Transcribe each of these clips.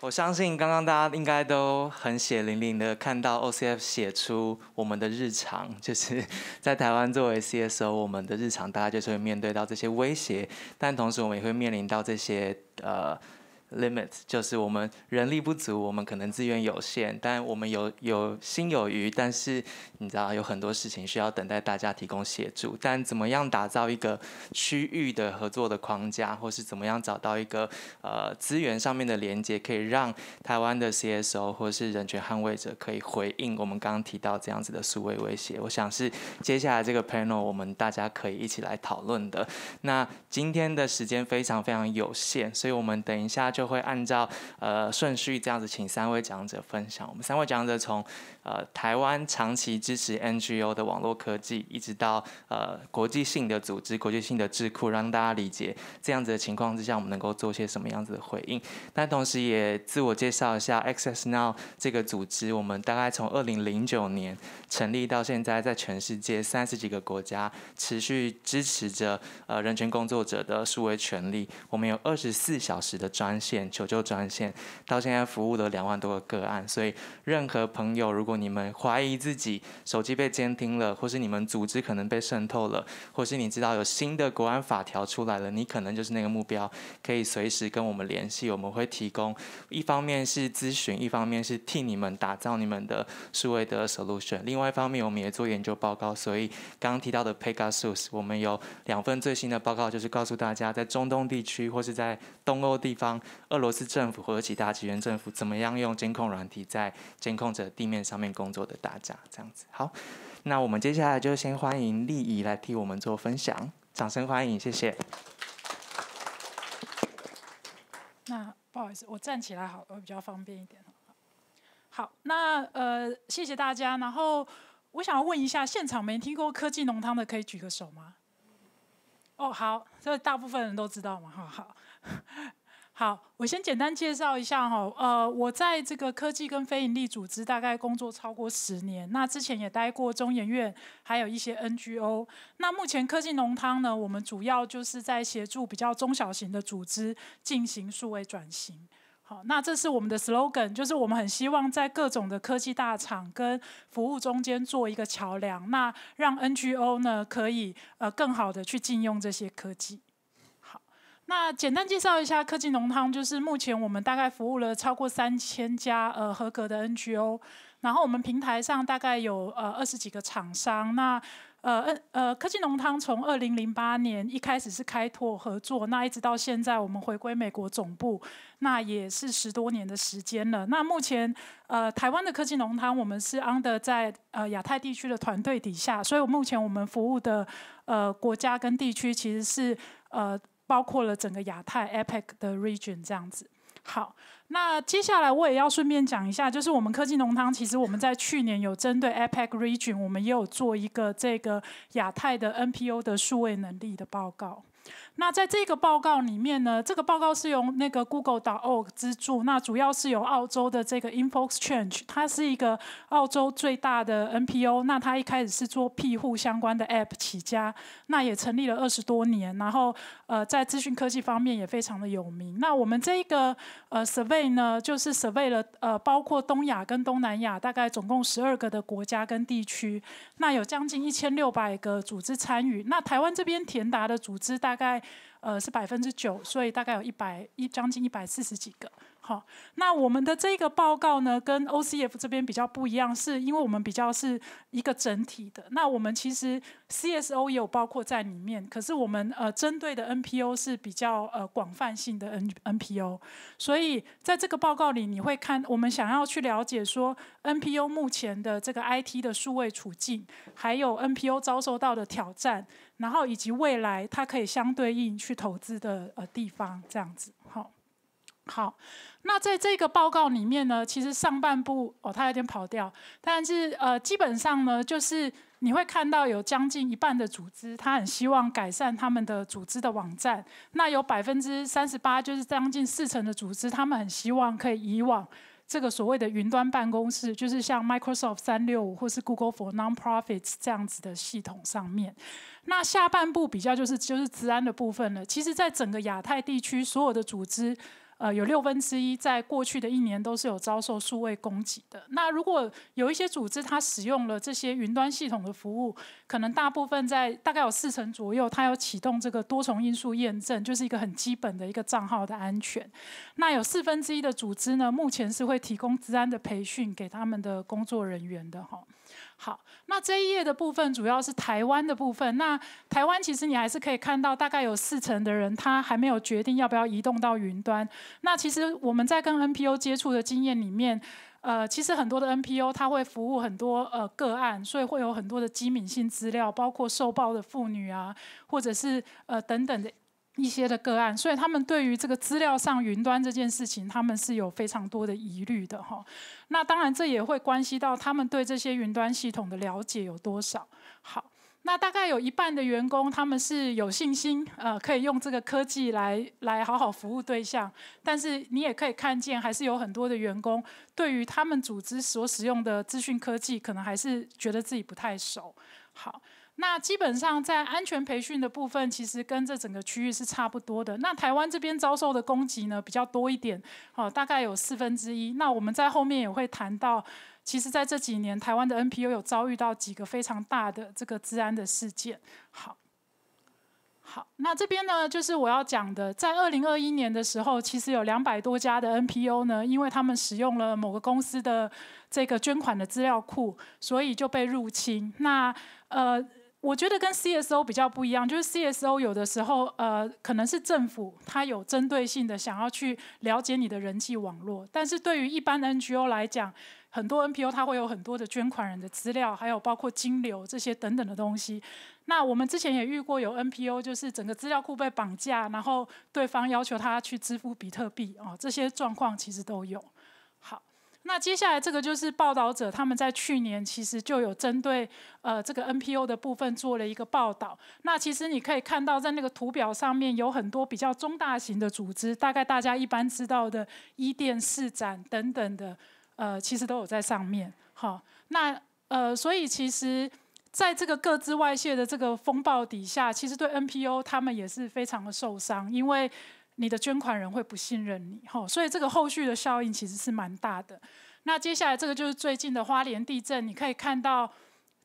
我相信刚刚大家应该都很血淋淋的看到 O C F 写出我们的日常，就是在台湾作为 C S O 我们的日常，大家就是会面对到这些威胁，但同时我们也会面临到这些呃。limit 就是我们人力不足，我们可能资源有限，但我们有有心有余，但是你知道有很多事情需要等待大家提供协助。但怎么样打造一个区域的合作的框架，或是怎么样找到一个呃资源上面的连接，可以让台湾的 CSO 或是人权捍卫者可以回应我们刚刚提到这样子的数位威胁？我想是接下来这个 panel 我们大家可以一起来讨论的。那今天的时间非常非常有限，所以我们等一下。就会按照呃顺序这样子，请三位讲者分享。我们三位讲者从。呃，台湾长期支持 NGO 的网络科技，一直到呃国际性的组织、国际性的智库，让大家理解这样子的情况之下，我们能够做些什么样子的回应。那同时也自我介绍一下，Access Now 这个组织，我们大概从二零零九年成立到现在，在全世界三十几个国家持续支持着呃人权工作者的数位权利。我们有二十四小时的专线求救专线，到现在服务了两万多个个案。所以，任何朋友如果你们怀疑自己手机被监听了，或是你们组织可能被渗透了，或是你知道有新的国安法条出来了，你可能就是那个目标，可以随时跟我们联系，我们会提供，一方面是咨询，一方面是替你们打造你们的数位的 solution。另外一方面，我们也做研究报告，所以刚刚提到的 Pegasus，我们有两份最新的报告，就是告诉大家在中东地区或是在东欧地方，俄罗斯政府或者其他集权政府怎么样用监控软体在监控着地面上。面工作的大家，这样子好。那我们接下来就先欢迎丽仪来替我们做分享，掌声欢迎，谢谢。那不好意思，我站起来好，我比较方便一点。好，那呃，谢谢大家。然后我想要问一下，现场没听过科技浓汤的可以举个手吗？哦，好，这大部分人都知道嘛，哈哈。好，我先简单介绍一下哈，呃，我在这个科技跟非营利组织大概工作超过十年，那之前也待过中研院，还有一些 NGO。那目前科技浓汤呢，我们主要就是在协助比较中小型的组织进行数位转型。好，那这是我们的 slogan，就是我们很希望在各种的科技大厂跟服务中间做一个桥梁，那让 NGO 呢可以呃更好的去禁用这些科技。那简单介绍一下科技浓汤，就是目前我们大概服务了超过三千家呃合格的 NGO，然后我们平台上大概有呃二十几个厂商。那呃呃科技浓汤从二零零八年一开始是开拓合作，那一直到现在我们回归美国总部，那也是十多年的时间了。那目前呃台湾的科技浓汤，我们是 under 在呃亚太地区的团队底下，所以目前我们服务的呃国家跟地区其实是呃。包括了整个亚太 （APEC） 的 region 这样子。好，那接下来我也要顺便讲一下，就是我们科技农汤，其实我们在去年有针对 APEC region，我们也有做一个这个亚太的 n p o 的数位能力的报告。那在这个报告里面呢，这个报告是由那个 Google. d o r g 资助，那主要是由澳洲的这个 Infocus Change，它是一个澳洲最大的 NPO，那它一开始是做庇护相关的 App 起家，那也成立了二十多年，然后呃在资讯科技方面也非常的有名。那我们这一个呃 Survey 呢，就是 Survey 了呃包括东亚跟东南亚大概总共十二个的国家跟地区，那有将近一千六百个组织参与，那台湾这边填答的组织大概。呃，是百分之九，所以大概有一百一，将近一百四十几个。好，那我们的这个报告呢，跟 O C F 这边比较不一样，是因为我们比较是一个整体的。那我们其实 C S O 也有包括在里面，可是我们呃针对的 N P O 是比较呃广泛性的 N N P O，所以在这个报告里你会看，我们想要去了解说 N P O 目前的这个 I T 的数位处境，还有 N P O 遭受到的挑战，然后以及未来它可以相对应去投资的呃地方这样子。好。好，那在这个报告里面呢，其实上半部哦，它有点跑掉，但是呃，基本上呢，就是你会看到有将近一半的组织，他很希望改善他们的组织的网站。那有百分之三十八，就是将近四成的组织，他们很希望可以以往这个所谓的云端办公室，就是像 Microsoft 三六五或是 Google for Nonprofits 这样子的系统上面。那下半部比较就是就是治安的部分了。其实，在整个亚太地区，所有的组织。呃，有六分之一在过去的一年都是有遭受数位攻击的。那如果有一些组织它使用了这些云端系统的服务，可能大部分在大概有四成左右，它有启动这个多重因素验证，就是一个很基本的一个账号的安全。那有四分之一的组织呢，目前是会提供治安的培训给他们的工作人员的，哈。好，那这一页的部分主要是台湾的部分。那台湾其实你还是可以看到，大概有四成的人他还没有决定要不要移动到云端。那其实我们在跟 NPO 接触的经验里面，呃，其实很多的 NPO 它会服务很多呃个案，所以会有很多的机敏性资料，包括受暴的妇女啊，或者是呃等等的。一些的个案，所以他们对于这个资料上云端这件事情，他们是有非常多的疑虑的哈。那当然，这也会关系到他们对这些云端系统的了解有多少。好，那大概有一半的员工，他们是有信心，呃，可以用这个科技来来好好服务对象。但是你也可以看见，还是有很多的员工对于他们组织所使用的资讯科技，可能还是觉得自己不太熟。好。那基本上在安全培训的部分，其实跟这整个区域是差不多的。那台湾这边遭受的攻击呢比较多一点，好，大概有四分之一。那我们在后面也会谈到，其实在这几年，台湾的 NPU 有遭遇到几个非常大的这个治安的事件。好，好，那这边呢就是我要讲的，在二零二一年的时候，其实有两百多家的 NPU 呢，因为他们使用了某个公司的这个捐款的资料库，所以就被入侵。那呃。我觉得跟 CSO 比较不一样，就是 CSO 有的时候，呃，可能是政府它有针对性的想要去了解你的人际网络，但是对于一般的 NGO 来讲，很多 NPO 它会有很多的捐款人的资料，还有包括金流这些等等的东西。那我们之前也遇过有 NPO，就是整个资料库被绑架，然后对方要求他去支付比特币啊，这些状况其实都有。那接下来这个就是报道者，他们在去年其实就有针对呃这个 NPO 的部分做了一个报道。那其实你可以看到，在那个图表上面有很多比较中大型的组织，大概大家一般知道的伊甸市展等等的，呃，其实都有在上面。好，那呃，所以其实在这个各自外泄的这个风暴底下，其实对 NPO 他们也是非常的受伤，因为。你的捐款人会不信任你，吼，所以这个后续的效应其实是蛮大的。那接下来这个就是最近的花莲地震，你可以看到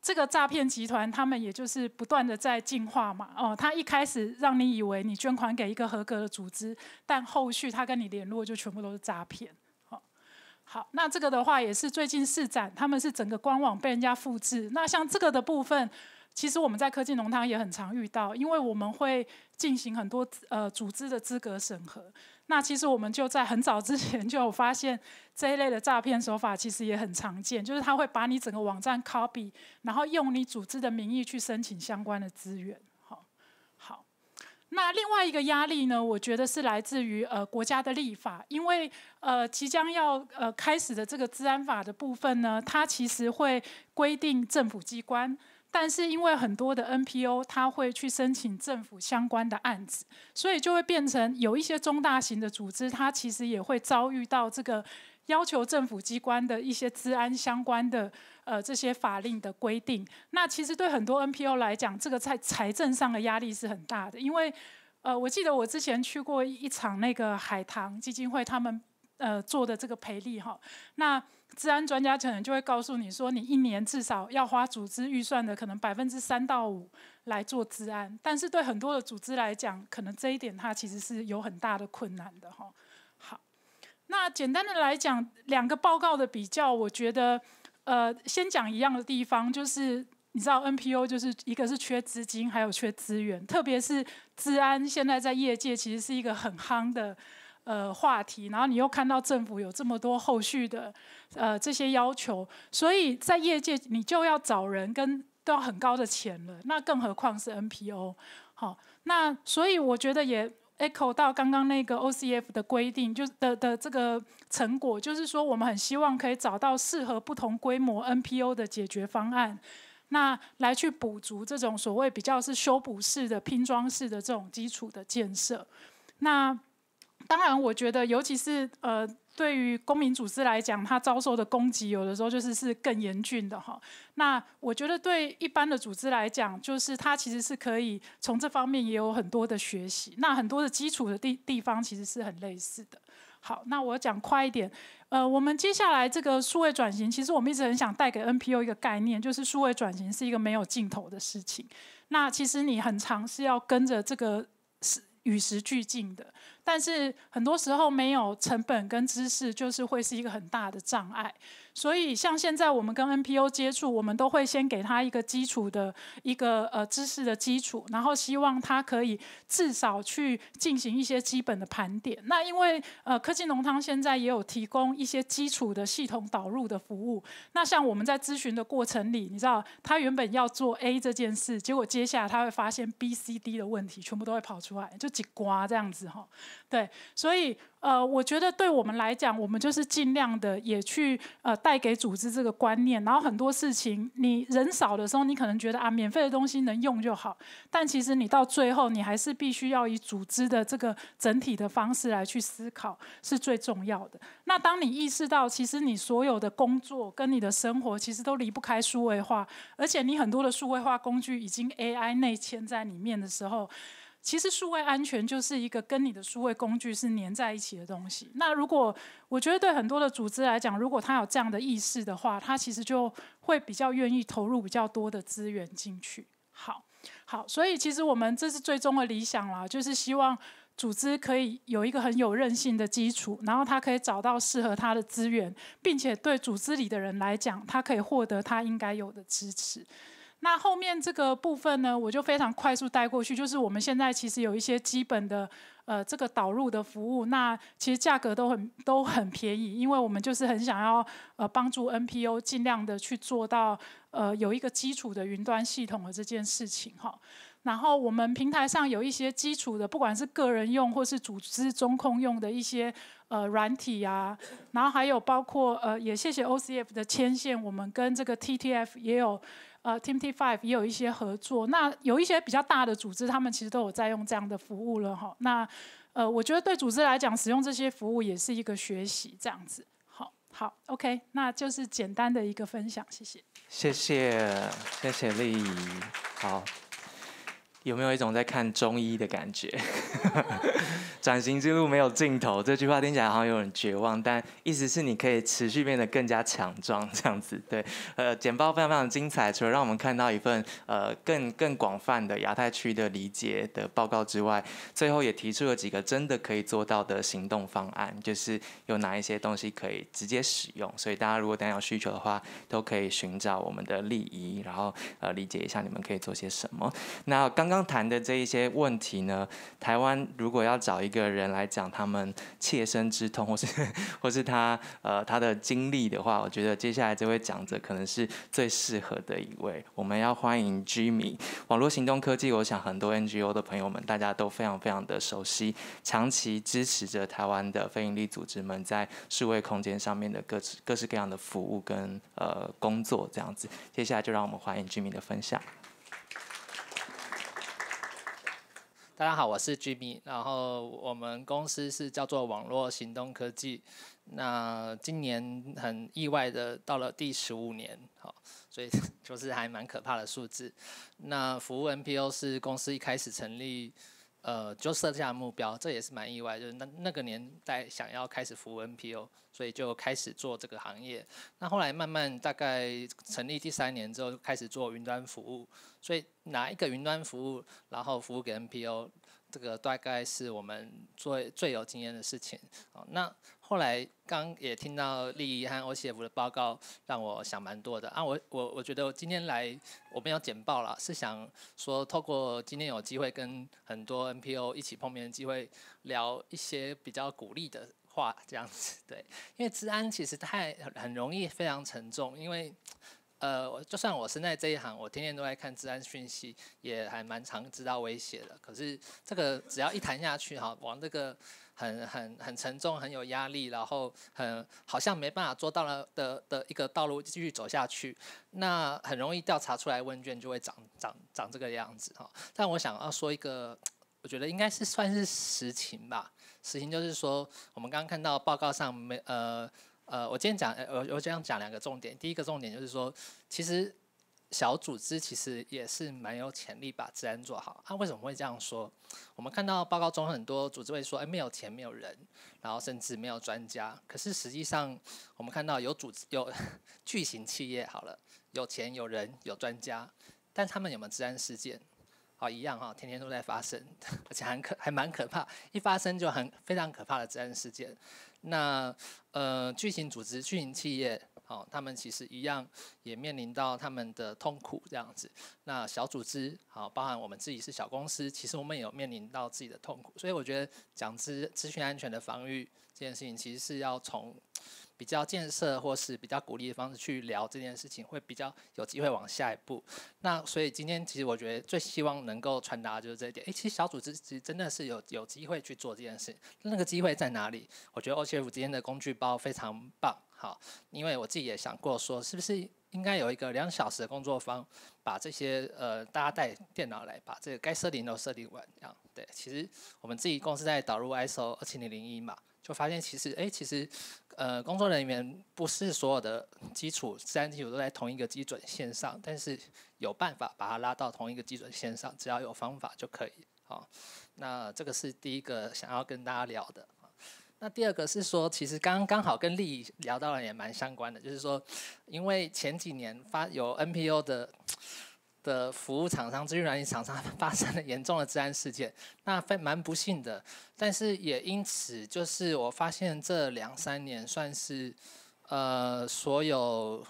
这个诈骗集团，他们也就是不断的在进化嘛，哦，他一开始让你以为你捐款给一个合格的组织，但后续他跟你联络就全部都是诈骗，好，好，那这个的话也是最近市展，他们是整个官网被人家复制，那像这个的部分。其实我们在科技农场也很常遇到，因为我们会进行很多呃组织的资格审核。那其实我们就在很早之前就有发现这一类的诈骗手法其实也很常见，就是他会把你整个网站 copy，然后用你组织的名义去申请相关的资源。好，好。那另外一个压力呢，我觉得是来自于呃国家的立法，因为呃即将要呃开始的这个治安法的部分呢，它其实会规定政府机关。但是因为很多的 NPO，他会去申请政府相关的案子，所以就会变成有一些中大型的组织，它其实也会遭遇到这个要求政府机关的一些治安相关的呃这些法令的规定。那其实对很多 NPO 来讲，这个在财政上的压力是很大的。因为呃，我记得我之前去过一场那个海棠基金会他们呃做的这个赔力哈，那。治安专家可能就会告诉你说，你一年至少要花组织预算的可能百分之三到五来做治安，但是对很多的组织来讲，可能这一点它其实是有很大的困难的哈。好，那简单的来讲，两个报告的比较，我觉得，呃，先讲一样的地方，就是你知道 NPO 就是一个是缺资金，还有缺资源，特别是治安现在在业界其实是一个很夯的。呃，话题，然后你又看到政府有这么多后续的呃这些要求，所以在业界你就要找人跟都要很高的钱了，那更何况是 NPO。好，那所以我觉得也 echo 到刚刚那个 OCF 的规定，就的的这个成果，就是说我们很希望可以找到适合不同规模 NPO 的解决方案，那来去补足这种所谓比较是修补式的拼装式的这种基础的建设，那。当然，我觉得，尤其是呃，对于公民组织来讲，它遭受的攻击有的时候就是是更严峻的哈。那我觉得对一般的组织来讲，就是它其实是可以从这方面也有很多的学习。那很多的基础的地地方其实是很类似的。好，那我讲快一点。呃，我们接下来这个数位转型，其实我们一直很想带给 NPO 一个概念，就是数位转型是一个没有尽头的事情。那其实你很常是要跟着这个时与时俱进的。但是很多时候，没有成本跟知识，就是会是一个很大的障碍。所以，像现在我们跟 n p o 接触，我们都会先给他一个基础的一个呃知识的基础，然后希望他可以至少去进行一些基本的盘点。那因为呃科技农汤现在也有提供一些基础的系统导入的服务。那像我们在咨询的过程里，你知道他原本要做 A 这件事，结果接下来他会发现 B、C、D 的问题全部都会跑出来，就几瓜这样子哈。对，所以呃，我觉得对我们来讲，我们就是尽量的也去呃，带给组织这个观念。然后很多事情，你人少的时候，你可能觉得啊，免费的东西能用就好。但其实你到最后，你还是必须要以组织的这个整体的方式来去思考，是最重要的。那当你意识到，其实你所有的工作跟你的生活，其实都离不开数位化，而且你很多的数位化工具已经 AI 内嵌在里面的时候。其实数位安全就是一个跟你的数位工具是粘在一起的东西。那如果我觉得对很多的组织来讲，如果他有这样的意识的话，他其实就会比较愿意投入比较多的资源进去。好，好，所以其实我们这是最终的理想啦，就是希望组织可以有一个很有韧性的基础，然后他可以找到适合他的资源，并且对组织里的人来讲，他可以获得他应该有的支持。那后面这个部分呢，我就非常快速带过去。就是我们现在其实有一些基本的，呃，这个导入的服务，那其实价格都很都很便宜，因为我们就是很想要呃帮助 n p o 尽量的去做到呃有一个基础的云端系统的这件事情哈。然后我们平台上有一些基础的，不管是个人用或是组织中控用的一些呃软体啊，然后还有包括呃也谢谢 O C F 的牵线，我们跟这个 T T F 也有。呃，Team T Five 也有一些合作，那有一些比较大的组织，他们其实都有在用这样的服务了哈。那呃，我觉得对组织来讲，使用这些服务也是一个学习这样子。好，好，OK，那就是简单的一个分享，谢谢。谢谢，谢谢丽，好。有没有一种在看中医的感觉？转型之路没有尽头，这句话听起来好像有点绝望，但意思是你可以持续变得更加强壮，这样子。对，呃，简报非常非常精彩，除了让我们看到一份呃更更广泛的亚太区的理解的报告之外，最后也提出了几个真的可以做到的行动方案，就是有哪一些东西可以直接使用。所以大家如果大家有需求的话，都可以寻找我们的利益，然后呃理解一下你们可以做些什么。那刚刚。刚谈的这一些问题呢，台湾如果要找一个人来讲他们切身之痛，或是或是他呃他的经历的话，我觉得接下来这位讲者可能是最适合的一位。我们要欢迎 Jimmy 网络行动科技，我想很多 NGO 的朋友们大家都非常非常的熟悉，长期支持着台湾的非营利组织们在数位空间上面的各式各式各样的服务跟呃工作这样子。接下来就让我们欢迎 Jimmy 的分享。大家好，我是 Jimmy，然后我们公司是叫做网络行动科技。那今年很意外的到了第十五年，好，所以 就是还蛮可怕的数字。那服务 NPO 是公司一开始成立。呃，就设下目标，这也是蛮意外。就是那那个年代想要开始服务 NPO，所以就开始做这个行业。那后来慢慢大概成立第三年之后，开始做云端服务。所以拿一个云端服务，然后服务给 NPO，这个大概是我们最最有经验的事情。哦，那。后来刚也听到利益和 Oxf 的报告，让我想蛮多的啊。我我我觉得我今天来我们要简报了，是想说透过今天有机会跟很多 NPO 一起碰面的机会，聊一些比较鼓励的话这样子对。因为治安其实太很容易非常沉重，因为呃就算我身在这一行，我天天都在看治安讯息，也还蛮常知道威胁的。可是这个只要一谈下去哈，往这个。很很很沉重，很有压力，然后很好像没办法做到了的的一个道路继续走下去，那很容易调查出来问卷就会长长长这个样子哈。但我想要说一个，我觉得应该是算是实情吧。实情就是说，我们刚刚看到报告上没呃呃，我今天讲我我这样讲两个重点，第一个重点就是说，其实。小组织其实也是蛮有潜力把治安做好。他为什么会这样说？我们看到报告中很多组织会说：“哎，没有钱，没有人，然后甚至没有专家。”可是实际上，我们看到有组织有 巨型企业，好了，有钱、有人、有专家，但他们有没有治安事件？好，一样哈，天天都在发生，而且还可还蛮可怕。一发生就很非常可怕的治安事件。那呃，巨型组织、巨型企业。哦，他们其实一样，也面临到他们的痛苦这样子。那小组织，好，包含我们自己是小公司，其实我们也有面临到自己的痛苦。所以我觉得，讲资资讯安全的防御这件事情，其实是要从比较建设或是比较鼓励的方式去聊这件事情，会比较有机会往下一步。那所以今天，其实我觉得最希望能够传达就是这一点。哎，其实小组织其实真的是有有机会去做这件事。那个机会在哪里？我觉得 O C F 今天的工具包非常棒。好，因为我自己也想过说，是不是应该有一个两小时的工作坊，把这些呃大家带电脑来，把这个该设定都设定完，这样对。其实我们自己公司在导入 ISO 二七零零一嘛，就发现其实哎其实，呃工作人员不是所有的基础，自然基础都在同一个基准线上，但是有办法把它拉到同一个基准线上，只要有方法就可以。好，那这个是第一个想要跟大家聊的。那第二个是说，其实刚刚好跟利益聊到了也蛮相关的，就是说，因为前几年发有 n p o 的的服务厂商、资讯软体厂商 发生了严重的治安事件，那蛮不幸的。但是也因此，就是我发现这两三年算是呃所有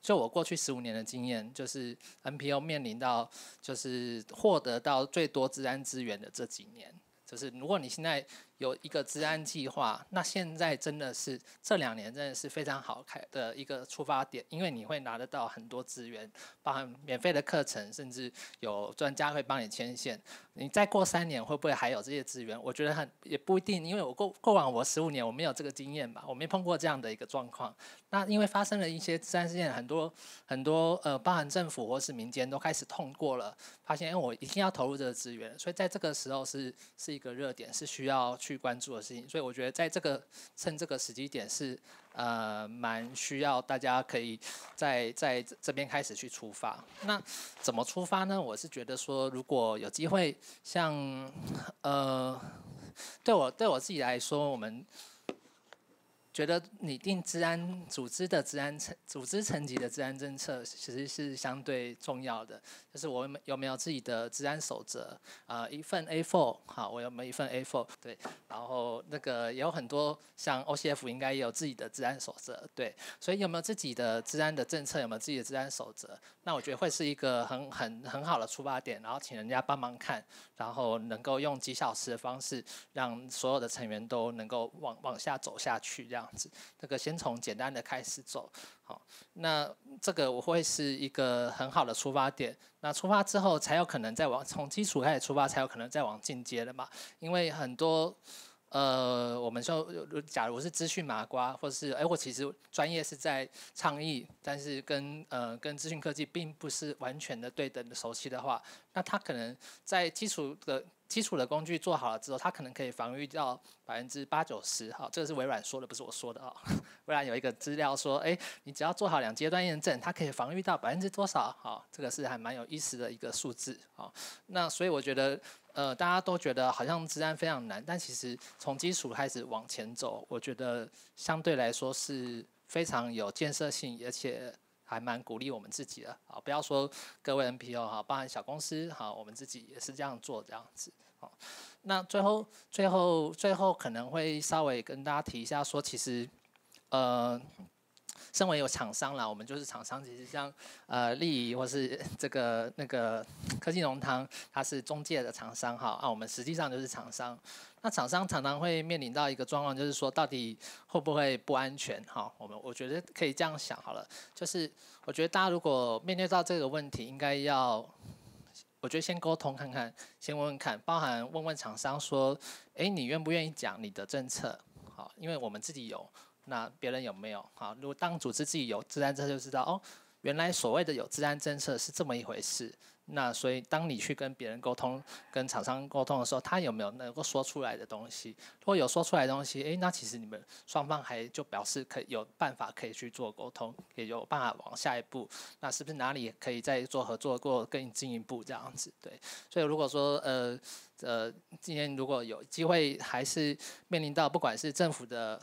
就我过去十五年的经验，就是 n p o 面临到就是获得到最多治安资源的这几年，就是如果你现在。有一个治安计划，那现在真的是这两年真的是非常好开的一个出发点，因为你会拿得到很多资源，包含免费的课程，甚至有专家会帮你牵线。你再过三年会不会还有这些资源？我觉得很也不一定，因为我过过往我十五年我没有这个经验吧，我没碰过这样的一个状况。那因为发生了一些治安事件，很多很多呃包含政府或是民间都开始痛过了，发现哎我一定要投入这个资源，所以在这个时候是是一个热点，是需要。去关注的事情，所以我觉得在这个趁这个时机点是呃蛮需要大家可以在在这边开始去出发。那怎么出发呢？我是觉得说，如果有机会，像呃对我对我自己来说，我们。觉得拟定治安组织的治安层，组织层级的治安政策，其实是相对重要的。就是我们有没有自己的治安守则？呃，一份 A4，好，我有没有一份 A4？对。然后那个也有很多像 OCF 应该也有自己的治安守则，对。所以有没有自己的治安的政策？有没有自己的治安守则？那我觉得会是一个很很很好的出发点。然后请人家帮忙看，然后能够用几小时的方式，让所有的成员都能够往往下走下去，这样。这个先从简单的开始走，好，那这个我会是一个很好的出发点。那出发之后，才有可能再往从基础开始出发，才有可能再往进阶的嘛。因为很多呃，我们说，假如是资讯麻瓜，或是哎，我其实专业是在倡议，但是跟呃跟资讯科技并不是完全的对等的熟悉的话，那他可能在基础的。基础的工具做好了之后，它可能可以防御到百分之八九十。好，这个是微软说的，不是我说的哦。微软有一个资料说，哎，你只要做好两阶段验证，它可以防御到百分之多少？好，这个是还蛮有意思的一个数字哈，那所以我觉得，呃，大家都觉得好像治安非常难，但其实从基础开始往前走，我觉得相对来说是非常有建设性，而且。还蛮鼓励我们自己的啊，不要说各位 NPO 哈，包含小公司哈，我们自己也是这样做这样子好，那最后最后最后可能会稍微跟大家提一下，说其实呃，身为有厂商啦，我们就是厂商。其实像呃利益或是 这个那个科技农堂，它是中介的厂商哈，啊，我们实际上就是厂商。那厂商常常会面临到一个状况，就是说到底会不会不安全？哈，我们我觉得可以这样想好了，就是我觉得大家如果面对到这个问题，应该要我觉得先沟通看看，先问问看，包含问问厂商说，哎，你愿不愿意讲你的政策？好，因为我们自己有，那别人有没有？好，如果当组织自己有，自然策，就知道哦，原来所谓的有治安政策是这么一回事。那所以，当你去跟别人沟通、跟厂商沟通的时候，他有没有能够说出来的东西？如果有说出来的东西，诶，那其实你们双方还就表示可以有办法可以去做沟通，也有办法往下一步。那是不是哪里可以再做合作，过更进一步这样子？对。所以如果说呃呃，今天如果有机会，还是面临到不管是政府的。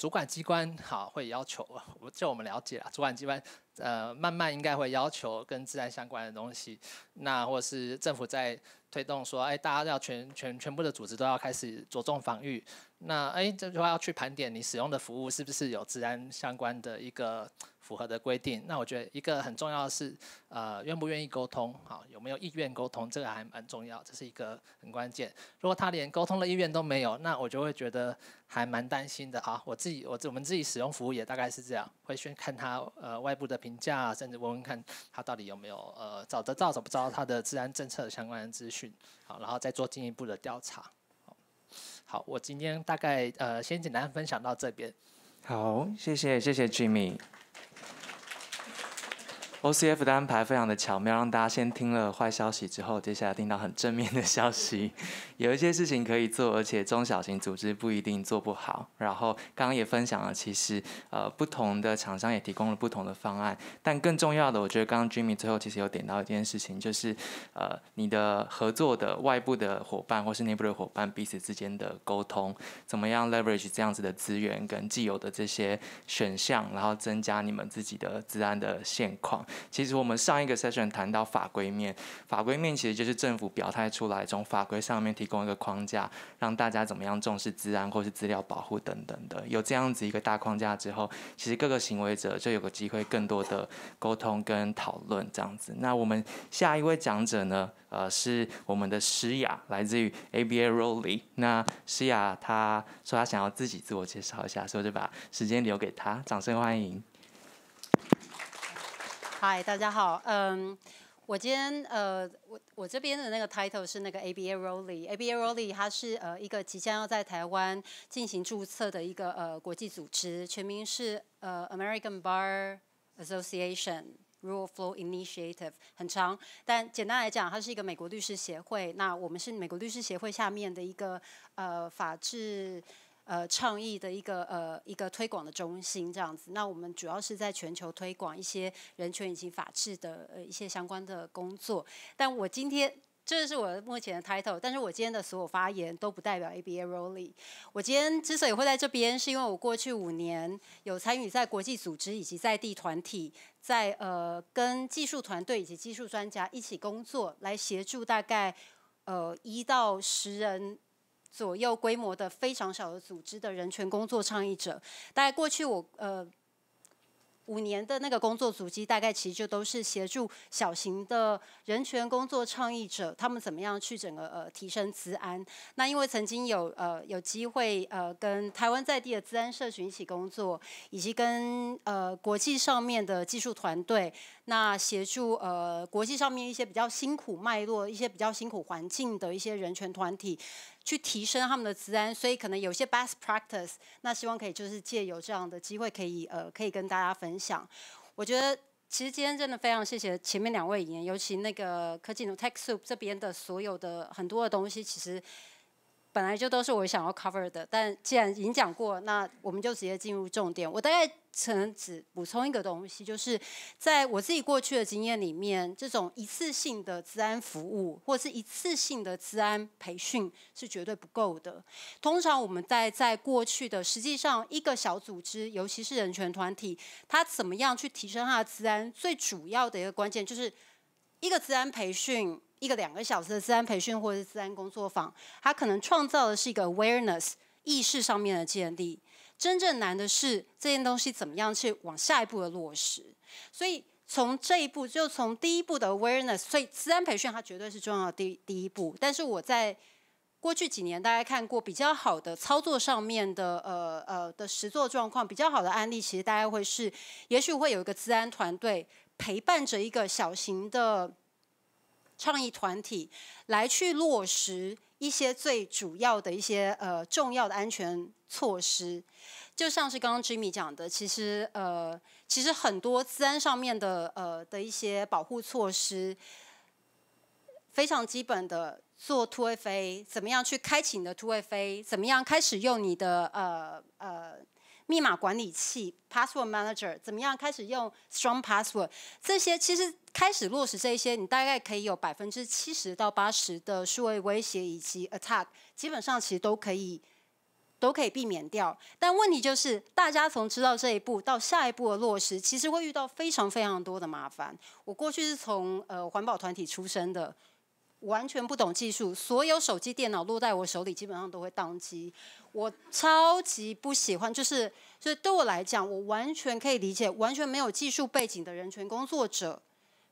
主管机关好会要求，就我们了解啊，主管机关呃慢慢应该会要求跟自然相关的东西，那或是政府在推动说，哎，大家要全全全部的组织都要开始着重防御，那哎这句话要去盘点你使用的服务是不是有自然相关的一个。符合的规定。那我觉得一个很重要的是，呃，愿不愿意沟通，好，有没有意愿沟通，这个还蛮重要，这是一个很关键。如果他连沟通的意愿都没有，那我就会觉得还蛮担心的啊。我自己，我我们自己使用服务也大概是这样，会先看他呃外部的评价，甚至问问看他到底有没有呃找得到找不着他的治安政策相关的资讯，好，然后再做进一步的调查。好，我今天大概呃先简单分享到这边。好，谢谢谢谢 Jimmy。O C F 的安排非常的巧妙，让大家先听了坏消息之后，接下来听到很正面的消息。有一些事情可以做，而且中小型组织不一定做不好。然后刚刚也分享了，其实呃不同的厂商也提供了不同的方案。但更重要的，我觉得刚刚 Jimmy 最后其实有点到一件事情，就是呃你的合作的外部的伙伴或是内部的伙伴彼此之间的沟通，怎么样 leverage 这样子的资源跟既有的这些选项，然后增加你们自己的治安的现况。其实我们上一个 session 谈到法规面，法规面其实就是政府表态出来，从法规上面提供一个框架，让大家怎么样重视治安或是资料保护等等的。有这样子一个大框架之后，其实各个行为者就有个机会更多的沟通跟讨论这样子。那我们下一位讲者呢，呃，是我们的诗雅，来自于 A B A r o l l i 那诗雅她说她想要自己自我介绍一下，所以就把时间留给她，掌声欢迎。嗨，大家好。嗯，我今天呃，我我这边的那个 title 是那个 ABA r o l l i a b a r o l l i 它是呃一个即将要在台湾进行注册的一个呃国际组织，全名是呃 American Bar Association Rule Flow Initiative，很长，但简单来讲，它是一个美国律师协会。那我们是美国律师协会下面的一个呃法治。呃，倡议的一个呃一个推广的中心这样子。那我们主要是在全球推广一些人权以及法治的呃一些相关的工作。但我今天，这是我目前的 title，但是我今天的所有发言都不代表 ABA r o l l 我今天之所以会在这边，是因为我过去五年有参与在国际组织以及在地团体，在呃跟技术团队以及技术专家一起工作，来协助大概呃一到十人。左右规模的非常小的组织的人权工作倡议者，大概过去我呃五年的那个工作组织，大概其实就都是协助小型的人权工作倡议者，他们怎么样去整个呃提升资安。那因为曾经有呃有机会呃跟台湾在地的资安社群一起工作，以及跟呃国际上面的技术团队，那协助呃国际上面一些比较辛苦脉络、一些比较辛苦环境的一些人权团体。去提升他们的治安，所以可能有些 best practice，那希望可以就是借由这样的机会，可以呃可以跟大家分享。我觉得其实今天真的非常谢谢前面两位演员，尤其那个科技奴 TechSoup 这边的所有的很多的东西，其实。本来就都是我想要 cover 的，但既然已经讲过，那我们就直接进入重点。我大概只能只补充一个东西，就是在我自己过去的经验里面，这种一次性的治安服务或者是一次性的治安培训是绝对不够的。通常我们在在过去的实际上一个小组织，尤其是人权团体，它怎么样去提升它的治安，最主要的一个关键就是一个治安培训。一个两个小时的自安培训或者是自安工作坊，它可能创造的是一个 awareness 意识上面的建立。真正难的是这件东西怎么样去往下一步的落实。所以从这一步，就从第一步的 awareness，所以自安培训它绝对是重要的第第一步。但是我在过去几年，大家看过比较好的操作上面的呃呃的实作状况，比较好的案例，其实大家会是，也许会有一个治安团队陪伴着一个小型的。创意团体来去落实一些最主要的一些呃重要的安全措施，就像是刚刚 Jimmy 讲的，其实呃其实很多自安上面的呃的一些保护措施，非常基本的做 Two FA，怎么样去开启你的 Two FA，怎么样开始用你的呃呃。密码管理器 （password manager） 怎么样开始用 strong password？这些其实开始落实这些，你大概可以有百分之七十到八十的数位威胁以及 attack，基本上其实都可以都可以避免掉。但问题就是，大家从知道这一步到下一步的落实，其实会遇到非常非常多的麻烦。我过去是从呃环保团体出身的。完全不懂技术，所有手机、电脑落在我手里，基本上都会宕机。我超级不喜欢，就是，所以对我来讲，我完全可以理解，完全没有技术背景的人群工作者、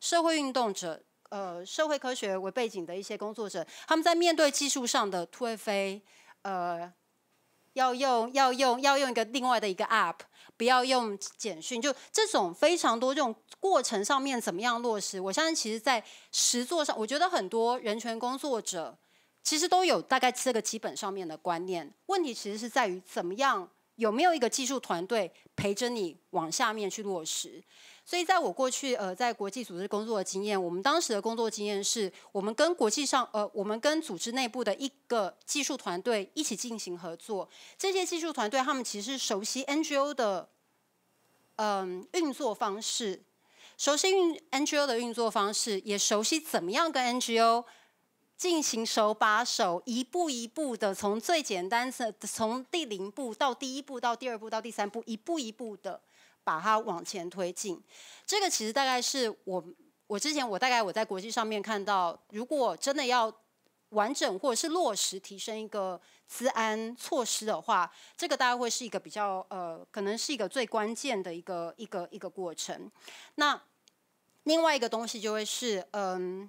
社会运动者，呃，社会科学为背景的一些工作者，他们在面对技术上的退 o 呃，要用、要用、要用一个另外的一个 app。不要用简讯，就这种非常多这种过程上面怎么样落实？我相信其实在实做上，我觉得很多人权工作者其实都有大概这个基本上面的观念。问题其实是在于怎么样。有没有一个技术团队陪着你往下面去落实？所以，在我过去呃在国际组织工作的经验，我们当时的工作经验是我们跟国际上呃我们跟组织内部的一个技术团队一起进行合作。这些技术团队他们其实熟悉 NGO 的嗯运作方式，熟悉运 NGO 的运作方式，也熟悉怎么样跟 NGO。进行手把手、一步一步的，从最简单的，从第零步到第一步，到第二步，到第三步，一步一步的把它往前推进。这个其实大概是我，我之前我大概我在国际上面看到，如果真的要完整或者是落实提升一个资安措施的话，这个大概会是一个比较呃，可能是一个最关键的一个一个一个过程。那另外一个东西就会是嗯。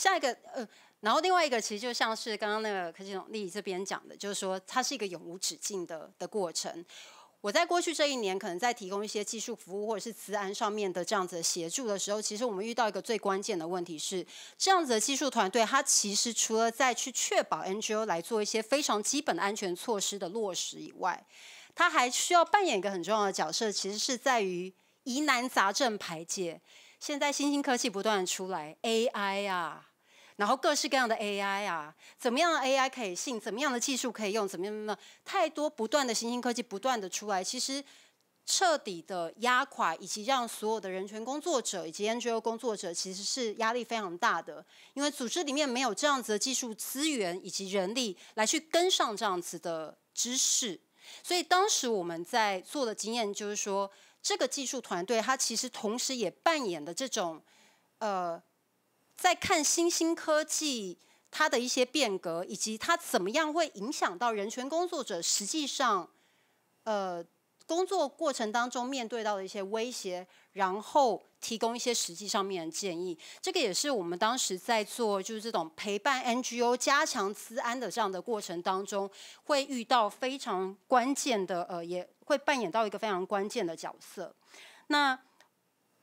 下一个呃，然后另外一个其实就像是刚刚那个科技总理这边讲的，就是说它是一个永无止境的的过程。我在过去这一年，可能在提供一些技术服务或者是资安上面的这样子协助的时候，其实我们遇到一个最关键的问题是，这样子的技术团队，它其实除了在去确保 NGO 来做一些非常基本的安全措施的落实以外，它还需要扮演一个很重要的角色，其实是在于疑难杂症排解。现在新兴科技不断出来，AI 啊。然后各式各样的 AI 啊，怎么样的 AI 可以信？怎么样的技术可以用？怎么样的？太多不断的新兴科技不断的出来，其实彻底的压垮，以及让所有的人权工作者以及 NGO 工作者其实是压力非常大的，因为组织里面没有这样子的技术资源以及人力来去跟上这样子的知识。所以当时我们在做的经验就是说，这个技术团队它其实同时也扮演的这种呃。在看新兴科技它的一些变革，以及它怎么样会影响到人权工作者，实际上，呃，工作过程当中面对到的一些威胁，然后提供一些实际上面的建议。这个也是我们当时在做，就是这种陪伴 NGO 加强资安的这样的过程当中，会遇到非常关键的，呃，也会扮演到一个非常关键的角色。那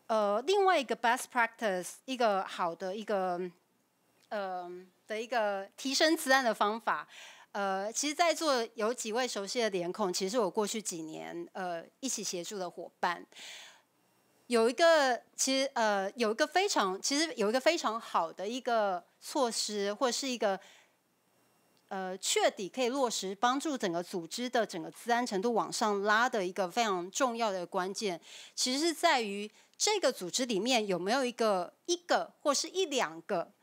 呃，另外一个 best practice，一个好的一个呃的一个提升自然的方法，呃，其实在座有几位熟悉的联控，其实我过去几年呃一起协助的伙伴，有一个其实呃有一个非常，其实有一个非常好的一个措施，或是一个呃确底可以落实，帮助整个组织的整个自安程度往上拉的一个非常重要的关键，其实是在于。这个组织里面有没有一个一个或是一两个，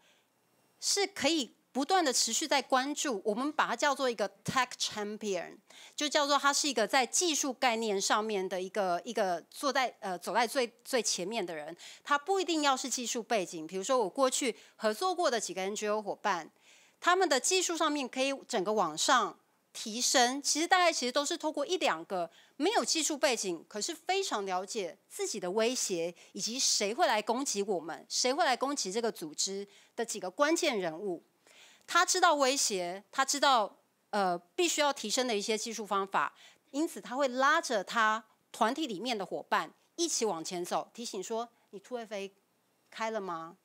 是可以不断的持续在关注？我们把它叫做一个 Tech Champion，就叫做他是一个在技术概念上面的一个一个坐在呃走在最最前面的人。他不一定要是技术背景，比如说我过去合作过的几个 NGO 伙伴，他们的技术上面可以整个往上。提升其实大概其实都是透过一两个没有技术背景，可是非常了解自己的威胁以及谁会来攻击我们，谁会来攻击这个组织的几个关键人物。他知道威胁，他知道呃必须要提升的一些技术方法，因此他会拉着他团体里面的伙伴一起往前走，提醒说：你 Two FA 开了吗？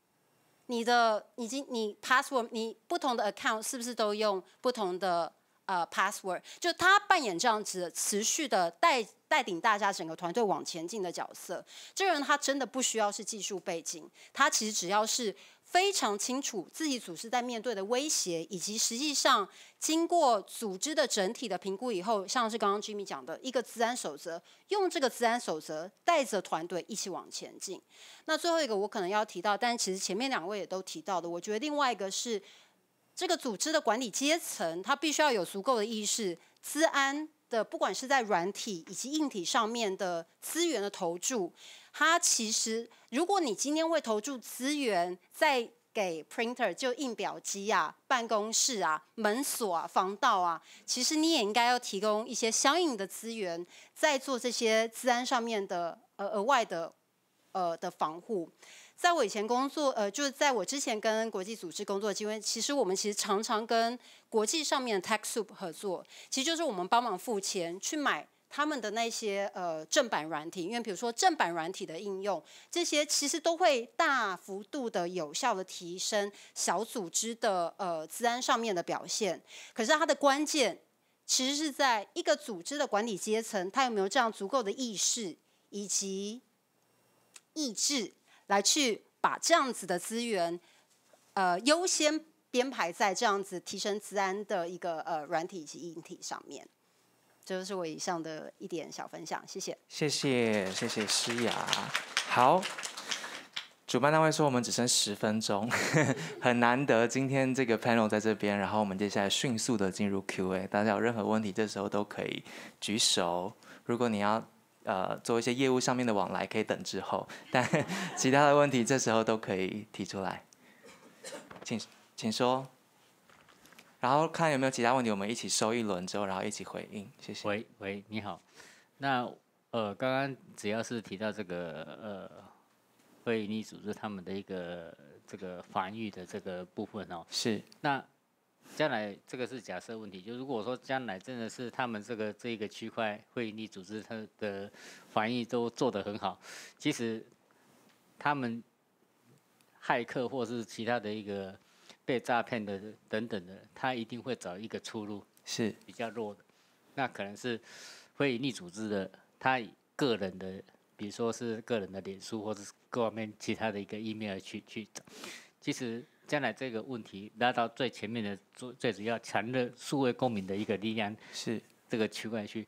你的已经你 password，你不同的 account 是不是都用不同的？呃，password 就他扮演这样子持续的带带领大家整个团队往前进的角色，这个人他真的不需要是技术背景，他其实只要是非常清楚自己组织在面对的威胁，以及实际上经过组织的整体的评估以后，像是刚刚 Jimmy 讲的一个治安守则，用这个治安守则带着团队一起往前进。那最后一个我可能要提到，但其实前面两位也都提到的，我觉得另外一个是。这个组织的管理阶层，他必须要有足够的意识，资安的不管是在软体以及硬体上面的资源的投注，他其实如果你今天会投注资源在给 printer 就印表机啊、办公室啊、门锁啊、防盗啊，其实你也应该要提供一些相应的资源，在做这些资安上面的额额外的呃的防护。在我以前工作，呃，就是在我之前跟国际组织工作的机会，其实我们其实常常跟国际上面的 TechSoup 合作，其实就是我们帮忙付钱去买他们的那些呃正版软体，因为比如说正版软体的应用，这些其实都会大幅度的有效的提升小组织的呃治安上面的表现。可是它的关键，其实是在一个组织的管理阶层，他有没有这样足够的意识以及意志。来去把这样子的资源，呃，优先编排在这样子提升自安的一个呃软体以及硬体上面。这就是我以上的一点小分享，谢谢。谢谢谢谢诗雅。好，主办单位说我们只剩十分钟，很难得今天这个 panel 在这边，然后我们接下来迅速的进入 Q&A，大家有任何问题这时候都可以举手。如果你要。呃，做一些业务上面的往来可以等之后，但 其他的问题这时候都可以提出来，请请说，然后看有没有其他问题，我们一起收一轮之后，然后一起回应，谢谢。喂喂，你好，那呃，刚刚只要是提到这个呃，会议组织他们的一个这个防御的这个部分哦，是那。将来这个是假设问题，就如果说将来真的是他们这个这一个区块会议组织它的反应都做得很好，其实他们骇客或是其他的一个被诈骗的等等的，他一定会找一个出路是比较弱的，那可能是会议组织的他个人的，比如说是个人的脸书或者是各方面其他的一个 email 去去，其实。将来这个问题拉到最前面的最最主要、强的数位公民的一个力量是这个区块去，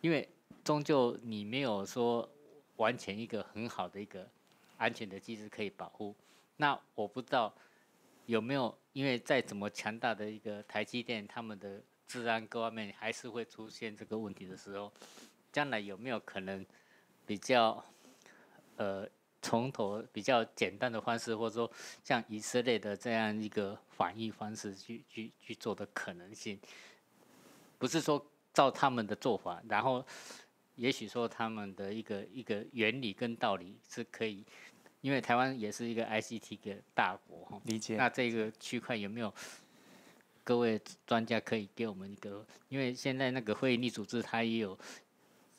因为终究你没有说完全一个很好的一个安全的机制可以保护。那我不知道有没有，因为再怎么强大的一个台积电，他们的治安各方面还是会出现这个问题的时候，将来有没有可能比较呃？从头比较简单的方式，或者说像以色列的这样一个反应方式去去去做的可能性，不是说照他们的做法，然后也许说他们的一个一个原理跟道理是可以，因为台湾也是一个 I C T 的大国哈，理解。那这个区块有没有各位专家可以给我们一个？因为现在那个会议组织它也有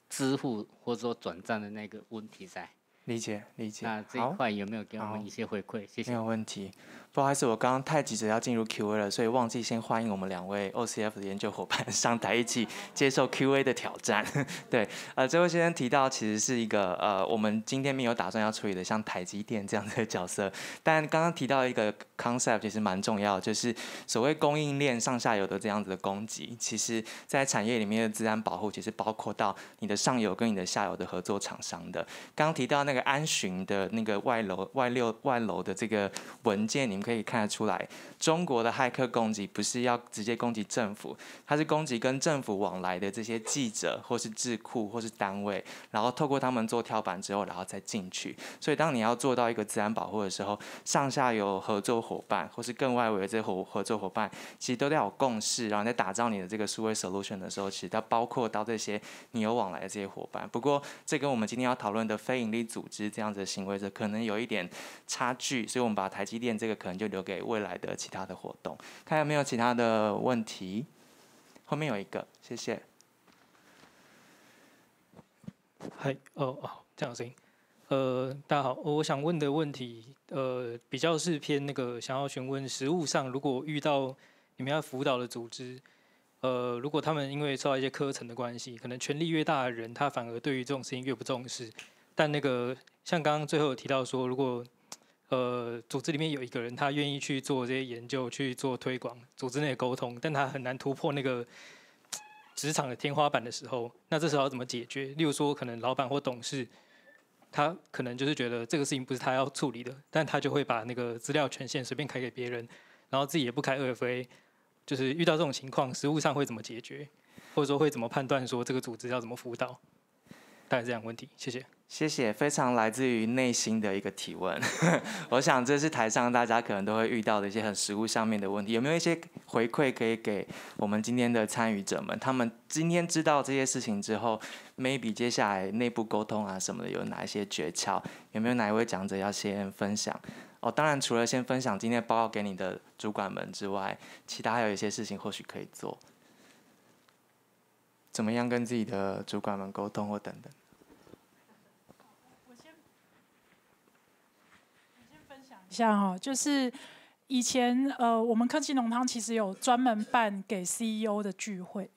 支付或者说转账的那个问题在。理解，理解。那这一块有没有给我们一些回馈？谢谢。没有问题。不好意思，我刚刚太急着要进入 Q A 了，所以忘记先欢迎我们两位 O C F 的研究伙伴上台一起接受 Q A 的挑战。对，呃，这位先生提到，其实是一个呃，我们今天没有打算要处理的，像台积电这样的角色。但刚刚提到一个 concept，其实蛮重要，就是所谓供应链上下游的这样子的供给，其实，在产业里面的自然保护，其实包括到你的上游跟你的下游的合作厂商的。刚刚提到那个安巡的那个外楼外六外楼的这个文件里面。可以看得出来，中国的骇客攻击不是要直接攻击政府，它是攻击跟政府往来的这些记者或是智库或是单位，然后透过他们做跳板之后，然后再进去。所以当你要做到一个自然保护的时候，上下游合作伙伴或是更外围的这些合合作伙伴，其实都要有共识，然后在打造你的这个数位 solution 的时候，其实要包括到这些你有往来的这些伙伴。不过这跟我们今天要讨论的非营利组织这样子的行为，者可能有一点差距。所以我们把台积电这个可就留给未来的其他的活动，看有没有其他的问题。后面有一个，谢谢。嗨，哦哦，这样声音。呃，大家好，我想问的问题，呃，比较是偏那个，想要询问实务上，如果遇到你们要辅导的组织，呃，如果他们因为受到一些课程的关系，可能权力越大的人，他反而对于这种事情越不重视。但那个像刚刚最后有提到说，如果呃，组织里面有一个人，他愿意去做这些研究，去做推广，组织内的沟通，但他很难突破那个 职场的天花板的时候，那这时候要怎么解决？例如说，可能老板或董事，他可能就是觉得这个事情不是他要处理的，但他就会把那个资料权限随便开给别人，然后自己也不开二 f a 就是遇到这种情况，实务上会怎么解决？或者说会怎么判断说这个组织要怎么辅导？大概这两个问题，谢谢。谢谢，非常来自于内心的一个提问。我想这是台上大家可能都会遇到的一些很实务上面的问题。有没有一些回馈可以给我们今天的参与者们？他们今天知道这些事情之后，maybe 接下来内部沟通啊什么的，有哪一些诀窍？有没有哪一位讲者要先分享？哦，当然除了先分享今天报告给你的主管们之外，其他还有一些事情或许可以做。怎么样跟自己的主管们沟通或等等？像哈，就是以前呃，我们科技浓汤其实有专门办给 CEO 的聚会，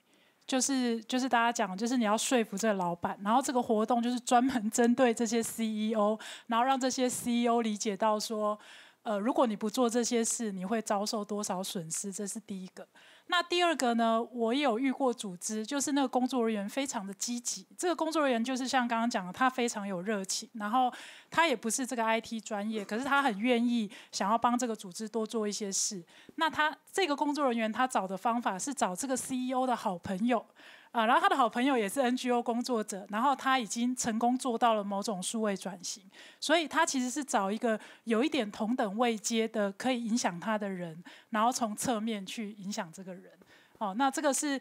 就是就是大家讲，就是你要说服这个老板，然后这个活动就是专门针对这些 CEO，然后让这些 CEO 理解到说，呃，如果你不做这些事，你会遭受多少损失？这是第一个。那第二个呢？我有遇过组织，就是那个工作人员非常的积极。这个工作人员就是像刚刚讲的，他非常有热情，然后他也不是这个 IT 专业，可是他很愿意想要帮这个组织多做一些事。那他这个工作人员他找的方法是找这个 CEO 的好朋友。啊，然后他的好朋友也是 NGO 工作者，然后他已经成功做到了某种数位转型，所以他其实是找一个有一点同等位阶的可以影响他的人，然后从侧面去影响这个人。哦，那这个是，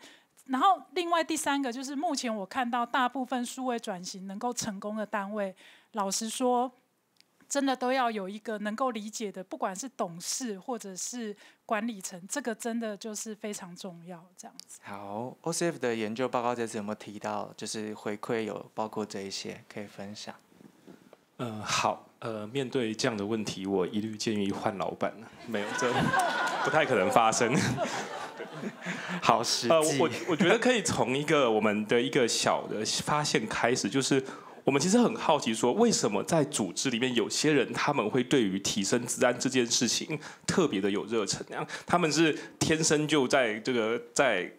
然后另外第三个就是目前我看到大部分数位转型能够成功的单位，老实说。真的都要有一个能够理解的，不管是董事或者是管理层，这个真的就是非常重要。这样子。好 o c f 的研究报告这次有没有提到，就是回馈有包括这一些可以分享？呃，好，呃，面对这样的问题，我一律建议换老板没有这不太可能发生。好实际，呃，我我觉得可以从一个我们的一个小的发现开始，就是。我们其实很好奇，说为什么在组织里面有些人他们会对于提升治安这件事情特别的有热忱？那样他们是天生就在这个在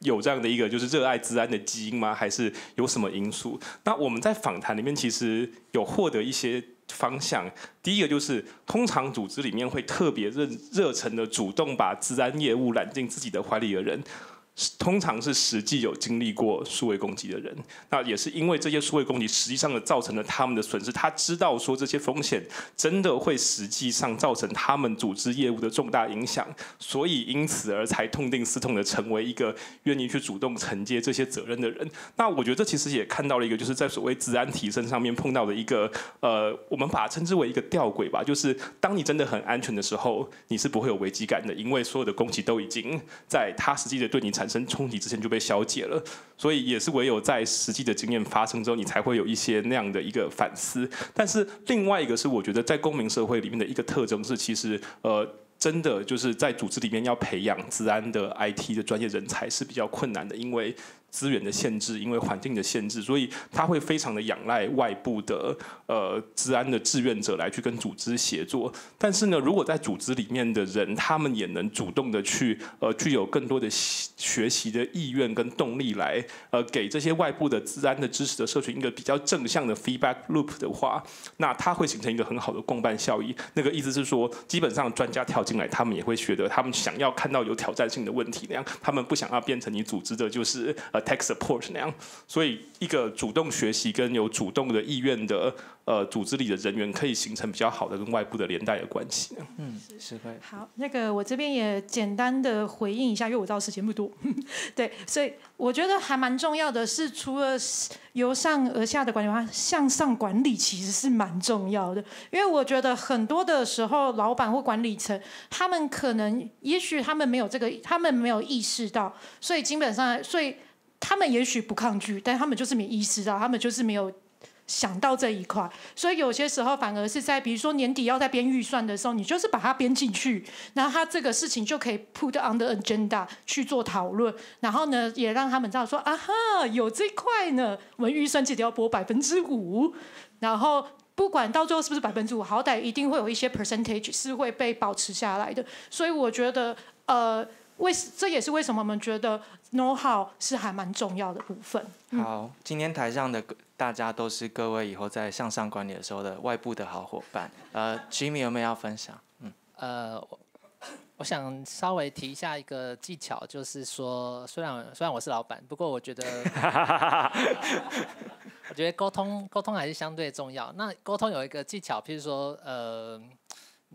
有这样的一个就是热爱治安的基因吗？还是有什么因素？那我们在访谈里面其实有获得一些方向。第一个就是，通常组织里面会特别热热忱的主动把治安业务揽进自己的怀里的人。通常是实际有经历过数位攻击的人，那也是因为这些数位攻击实际上的造成了他们的损失，他知道说这些风险真的会实际上造成他们组织业务的重大影响，所以因此而才痛定思痛的成为一个愿意去主动承接这些责任的人。那我觉得这其实也看到了一个就是在所谓治安提升上面碰到的一个呃，我们把它称之为一个吊诡吧，就是当你真的很安全的时候，你是不会有危机感的，因为所有的攻击都已经在他实际的对你产。产生冲击之前就被消解了，所以也是唯有在实际的经验发生之后，你才会有一些那样的一个反思。但是另外一个是，我觉得在公民社会里面的一个特征是，其实呃，真的就是在组织里面要培养治安的 IT 的专业人才是比较困难的，因为。资源的限制，因为环境的限制，所以他会非常的仰赖外部的呃治安的志愿者来去跟组织协作。但是呢，如果在组织里面的人，他们也能主动的去呃具有更多的学习的意愿跟动力来呃给这些外部的治安的支持的社群一个比较正向的 feedback loop 的话，那他会形成一个很好的共办效益。那个意思是说，基本上专家跳进来，他们也会觉得他们想要看到有挑战性的问题那样，他们不想要变成你组织的就是呃。Tech Support 那样，所以一个主动学习跟有主动的意愿的呃组织里的人员，可以形成比较好的跟外部的连带的关系。嗯，是会。好，那个我这边也简单的回应一下，因为我知道时间不多。对，所以我觉得还蛮重要的是，除了由上而下的管理，它向上管理其实是蛮重要的。因为我觉得很多的时候，老板或管理层，他们可能也许他们没有这个，他们没有意识到，所以基本上，所以。他们也许不抗拒，但他们就是没意识到，他们就是没有想到这一块。所以有些时候反而是在，比如说年底要在编预算的时候，你就是把它编进去，然后它这个事情就可以 put on the agenda 去做讨论，然后呢也让他们知道说啊哈有这一块呢，我们预算记得要拨百分之五，然后不管到最后是不是百分之五，好歹一定会有一些 percentage 是会被保持下来的。所以我觉得呃，为这也是为什么我们觉得。know how 是还蛮重要的部分。好，今天台上的大家都是各位以后在向上管理的时候的外部的好伙伴。呃，Jimmy 有没有要分享？嗯，呃，我想稍微提一下一个技巧，就是说，虽然虽然我是老板，不过我觉得，我觉得沟通沟通还是相对重要。那沟通有一个技巧，譬如说，呃。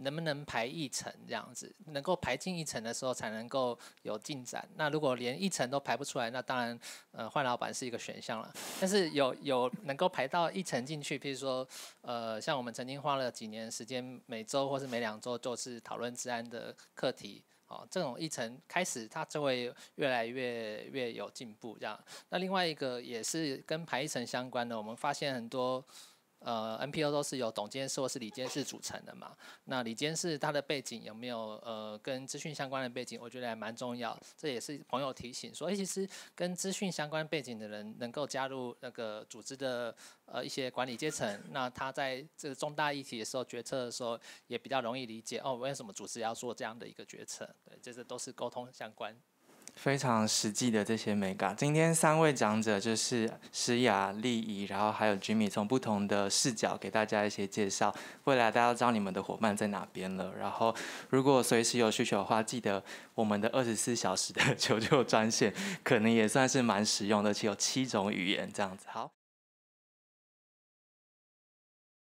能不能排一层这样子？能够排进一层的时候，才能够有进展。那如果连一层都排不出来，那当然，呃，换老板是一个选项了。但是有有能够排到一层进去，比如说，呃，像我们曾经花了几年时间，每周或是每两周就是讨论治安的课题，哦，这种一层开始，它就会越来越越有进步这样。那另外一个也是跟排一层相关的，我们发现很多。呃，NPO 都是由董监事或是李监事组成的嘛。那李监事他的背景有没有呃跟资讯相关的背景？我觉得还蛮重要。这也是朋友提醒说，哎，其实跟资讯相关背景的人能够加入那个组织的呃一些管理阶层，那他在这个重大议题的时候决策的时候也比较容易理解哦，为什么组织要做这样的一个决策？对，这些都是沟通相关。非常实际的这些美感。今天三位讲者就是诗雅丽仪，然后还有 Jimmy，从不同的视角给大家一些介绍。未来大家知道你们的伙伴在哪边了。然后如果随时有需求的话，记得我们的二十四小时的 求救专线，可能也算是蛮实用的，且有七种语言这样子。好。